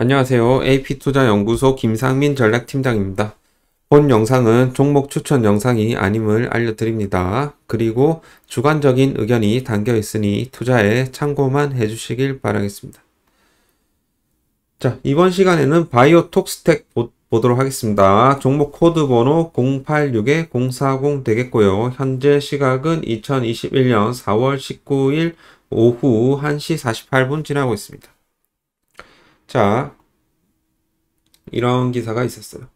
안녕하세요. AP투자연구소 김상민 전략팀장입니다. 본 영상은 종목 추천 영상이 아님을 알려드립니다. 그리고 주관적인 의견이 담겨 있으니 투자에 참고만 해주시길 바라겠습니다. 자, 이번 시간에는 바이오 톡스택 보도록 하겠습니다. 종목 코드 번호 086-040 되겠고요. 현재 시각은 2021년 4월 19일 오후 1시 48분 지나고 있습니다. 자, 이런 기사가 있었어요.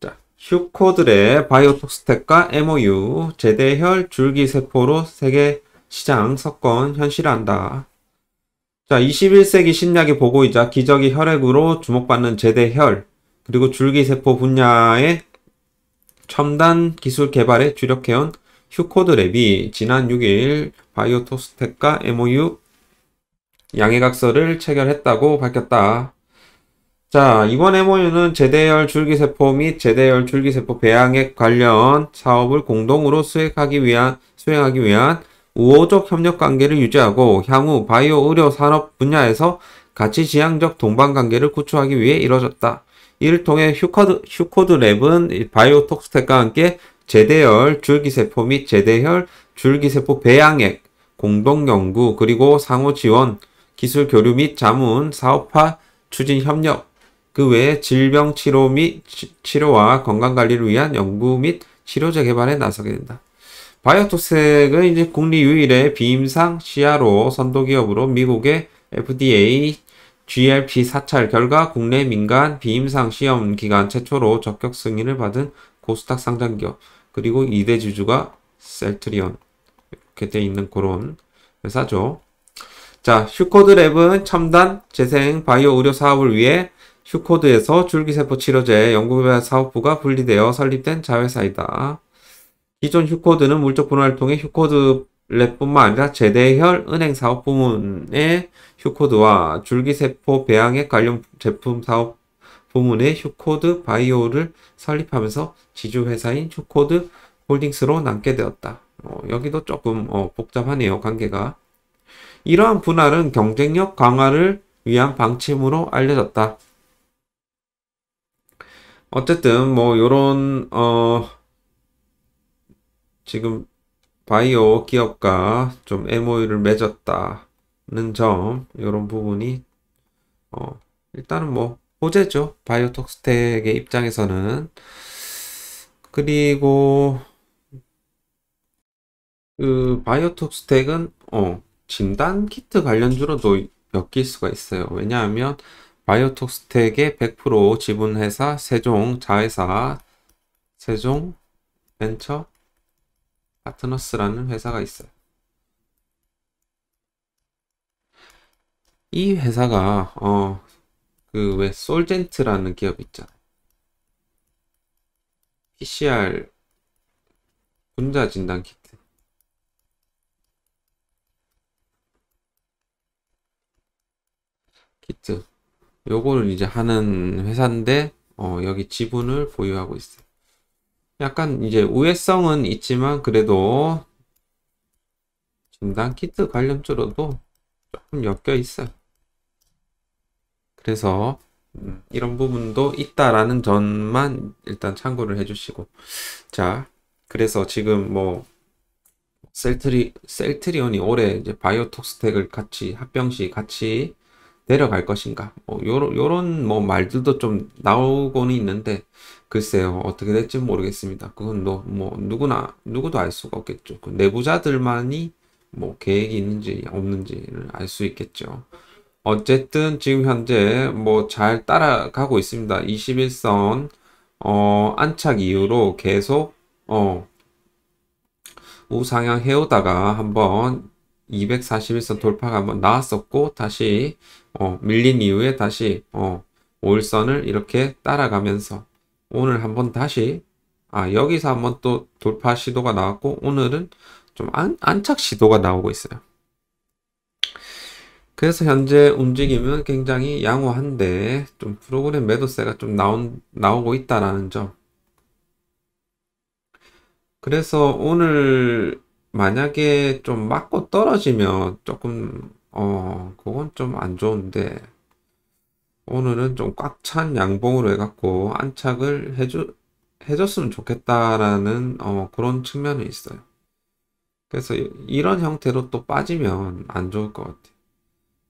자, 휴코들의 바이오톡스텍과 MOU, 제대혈 줄기세포로 세계 시장 석권 현실한다. 자, 21세기 신약학의 보고이자 기저귀 혈액으로 주목받는 제대혈, 그리고 줄기세포 분야의 첨단 기술 개발에 주력해온 휴코드 랩이 지난 6일 바이오토스텍과 MOU 양해각서를 체결했다고 밝혔다. 자, 이번 MOU는 제대열 줄기세포 및 제대열 줄기세포 배양액 관련 사업을 공동으로 수행하기 위한, 수행하기 위한 우호적 협력 관계를 유지하고 향후 바이오 의료 산업 분야에서 가치 지향적 동반 관계를 구축하기 위해 이뤄졌다. 이를 통해 휴코드, 휴코드 랩은 바이오 톡스텍과 함께 제대열 줄기세포 및 제대혈 줄기세포 배양액 공동 연구 그리고 상호 지원 기술 교류 및 자문, 사업화 추진 협력, 그 외에 질병 치료 및 치, 치료와 건강 관리를 위한 연구 및 치료제 개발에 나서게 된다. 바이오토스텍은 이제 국내 유일의 비임상 CRO 선도 기업으로 미국의 FDA GLP 사찰 결과 국내 민간 비임상 시험 기간 최초로 적격 승인을 받은 고스닥 상장 기업 그리고 이대 주주가 셀트리온 이렇게 돼 있는 그런 회사죠. 자, 슈코드랩은 첨단 재생 바이오 의료 사업을 위해 슈코드에서 줄기세포 치료제 연구개발 사업부가 분리되어 설립된 자회사이다. 기존 슈코드는 물적 분할을 통해 슈코드 랩뿐만 아니라 제대혈 은행 사업 부문의 휴코드와 줄기세포 배양액 관련 제품 사업 부문의 휴코드 바이오를 설립하면서 지주회사인 휴코드 홀딩스로 남게 되었다. 어, 여기도 조금 어, 복잡하네요. 관계가. 이러한 분할은 경쟁력 강화를 위한 방침으로 알려졌다. 어쨌든 뭐 요런 어 지금 바이오 기업과 좀 MOU를 맺었다는 점 요런 부분이 어 일단은 뭐 호재죠. 바이오톡스텍의 입장에서는 그리고 그 바이오톡스텍은 어 진단 키트 관련주로도 엮일 수가 있어요. 왜냐하면 바이오톡스텍의 100% 지분회사 세종 자회사 세종 벤처 파트너스라는 회사가 있어요. 이 회사가 어그왜 솔젠트라는 기업 있잖아요. PCR 분자 진단 키트 키트 요거를 이제 하는 회사인데 어, 여기 지분을 보유하고 있어요. 약간 이제 우회성은 있지만 그래도 진단 키트 관련쪽으로도 조금 엮여 있어요. 그래서 음, 이런 부분도 있다라는 점만 일단 참고를 해주시고 자 그래서 지금 뭐 셀트리 셀트리온이 올해 이제 바이오톡스텍을 같이 합병시 같이 내려갈 것인가 뭐 요런 요런 뭐 말들도 좀 나오고는 있는데 글쎄요 어떻게 될지 모르겠습니다 그건 뭐, 뭐 누구나 누구도 알 수가 없겠죠 그 내부자들만이 뭐 계획이 있는지 없는지를 알 수 있겠죠 어쨌든 지금 현재 뭐 잘 따라가고 있습니다 21선 어 안착 이후로 계속 어 우상향 해오다가 한번 241선 돌파가 한번 나왔었고 다시 어, 밀린 이후에 다시 어, 5일선을 이렇게 따라가면서 오늘 한번 다시 아 여기서 한번 또 돌파 시도가 나왔고 오늘은 좀 안, 안착 시도가 나오고 있어요. 그래서 현재 움직임은 굉장히 양호한데 좀 프로그램 매도세가 좀 나온, 나오고 있다라는 점. 그래서 오늘 만약에 좀 맞고 떨어지면 조금 어 그건 좀 안 좋은데 오늘은 좀 꽉 찬 양봉으로 해갖고 안착을 해주 해줬으면 좋겠다라는 어, 그런 측면이 있어요. 그래서 이런 형태로 또 빠지면 안 좋을 것 같아요.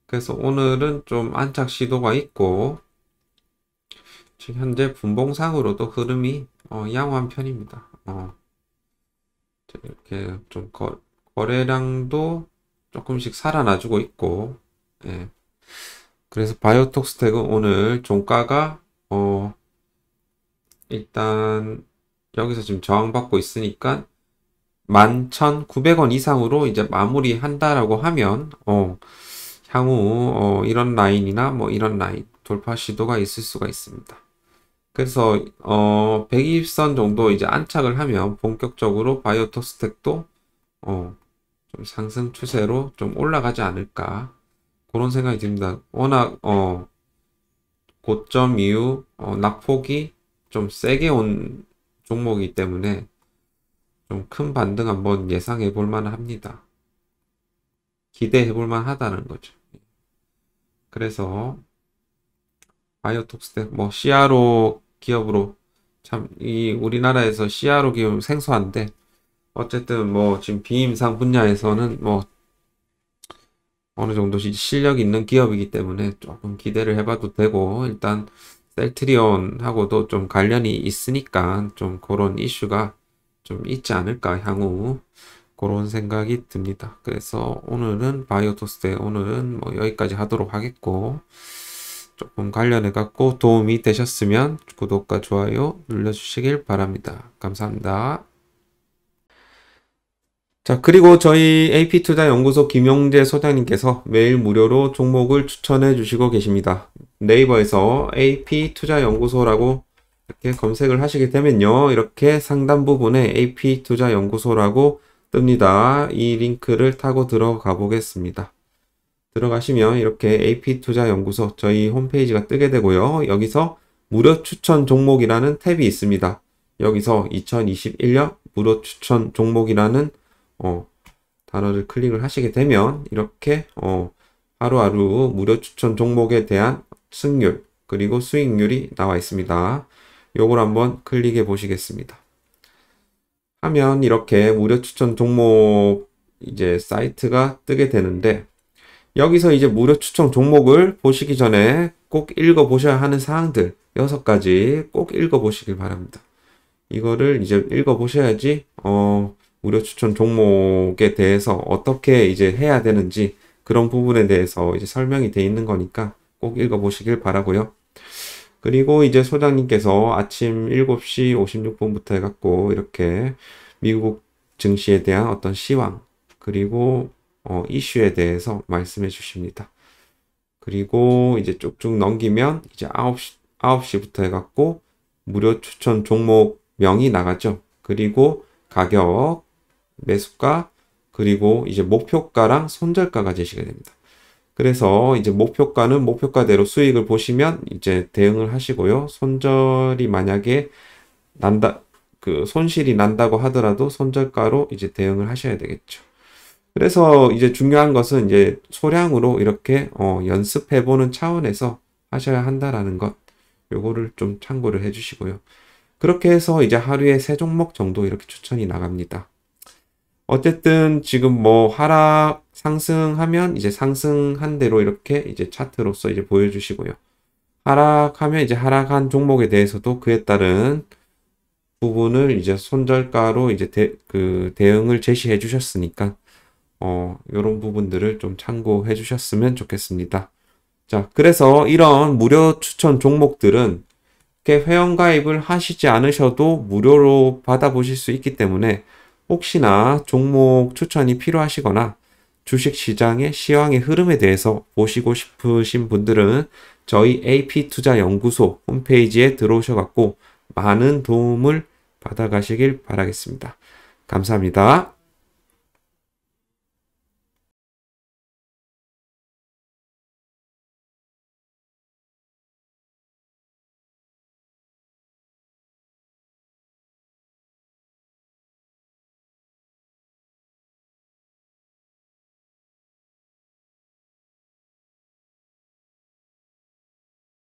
그래서 오늘은 좀 안착 시도가 있고 지금 현재 분봉상으로도 흐름이 어, 양호한 편입니다. 어. 이렇게 좀 거, 거래량도 조금씩 살아나주고 있고 예. 그래서 바이오톡스택은 오늘 종가가 어 일단 여기서 지금 저항받고 있으니까 11,900원 이상으로 이제 마무리한다라고 하면 어 향후 어 이런 라인이나 뭐 이런 라인 돌파 시도가 있을 수가 있습니다. 그래서 어 120선 정도 이제 안착을 하면 본격적으로 바이오톡 스택도 어 좀 상승 추세로 좀 올라가지 않을까 그런 생각이 듭니다. 워낙 어 고점 이후 어 낙폭이 좀 세게 온 종목이기 때문에 좀 큰 반등 한번 예상해 볼 만합니다. 기대해 볼 만하다는 거죠. 그래서 바이오톡스텍뭐 CRO 기업으로 참 이 우리나라에서 CRO 기업 생소한데 어쨌든 뭐 지금 비임상 분야에서는 뭐 어느 정도 실력 있는 기업이기 때문에 조금 기대를 해봐도 되고 일단 셀트리온하고도 좀 관련이 있으니까 좀 그런 이슈가 좀 있지 않을까 향후 그런 생각이 듭니다. 그래서 오늘은 바이오토스에 오늘은 뭐 여기까지 하도록 하겠고 조금 관련해 갖고 도움이 되셨으면 구독과 좋아요 눌러주시길 바랍니다. 감사합니다. 자, 그리고 저희 AP투자연구소 김용재 소장님께서 매일 무료로 종목을 추천해 주시고 계십니다. 네이버에서 AP투자연구소라고 이렇게 검색을 하시게 되면요. 이렇게 상단 부분에 AP투자연구소라고 뜹니다. 이 링크를 타고 들어가 보겠습니다. 들어가시면 이렇게 AP투자연구소 저희 홈페이지가 뜨게 되고요. 여기서 무료 추천 종목이라는 탭이 있습니다. 여기서 2021년 무료 추천 종목이라는 어, 단어를 클릭을 하시게 되면 이렇게 어, 하루하루 무료 추천 종목에 대한 승률 그리고 수익률이 나와 있습니다. 요걸 한번 클릭해 보시겠습니다. 하면 이렇게 무료 추천 종목 이제 사이트가 뜨게 되는데 여기서 이제 무료 추천 종목을 보시기 전에 꼭 읽어보셔야 하는 사항들 여섯 가지 꼭 읽어보시길 바랍니다. 이거를 이제 읽어보셔야지 어, 무료 추천 종목에 대해서 어떻게 이제 해야 되는지 그런 부분에 대해서 이제 설명이 돼 있는 거니까 꼭 읽어보시길 바라고요. 그리고 이제 소장님께서 아침 7시 56분부터 해갖고 이렇게 미국 증시에 대한 어떤 시황 그리고 어, 이슈에 대해서 말씀해 주십니다. 그리고 이제 쭉쭉 넘기면 이제 9시, 9시부터 해갖고 무료 추천 종목 명이 나가죠. 그리고 가격, 매수가, 그리고 이제 목표가랑 손절가가 제시가 됩니다. 그래서 이제 목표가는 목표가대로 수익을 보시면 이제 대응을 하시고요. 손절이 만약에 난다, 그 손실이 난다고 하더라도 손절가로 이제 대응을 하셔야 되겠죠. 그래서 이제 중요한 것은 이제 소량으로 이렇게 어, 연습해보는 차원에서 하셔야 한다라는 것. 요거를 좀 참고를 해주시고요. 그렇게 해서 이제 하루에 세 종목 정도 이렇게 추천이 나갑니다. 어쨌든 지금 뭐 하락 상승하면 이제 상승한 대로 이렇게 이제 차트로서 이제 보여주시고요. 하락하면 이제 하락한 종목에 대해서도 그에 따른 부분을 이제 손절가로 이제 대, 그 대응을 제시해 주셨으니까 어, 이런 부분들을 좀 참고해 주셨으면 좋겠습니다. 자, 그래서 이런 무료 추천 종목들은 이렇게 회원 가입을 하시지 않으셔도 무료로 받아보실 수 있기 때문에 혹시나 종목 추천이 필요하시거나 주식 시장의 시황의 흐름에 대해서 보시고 싶으신 분들은 저희 AP투자연구소 홈페이지에 들어오셔 갖고 많은 도움을 받아가시길 바라겠습니다. 감사합니다.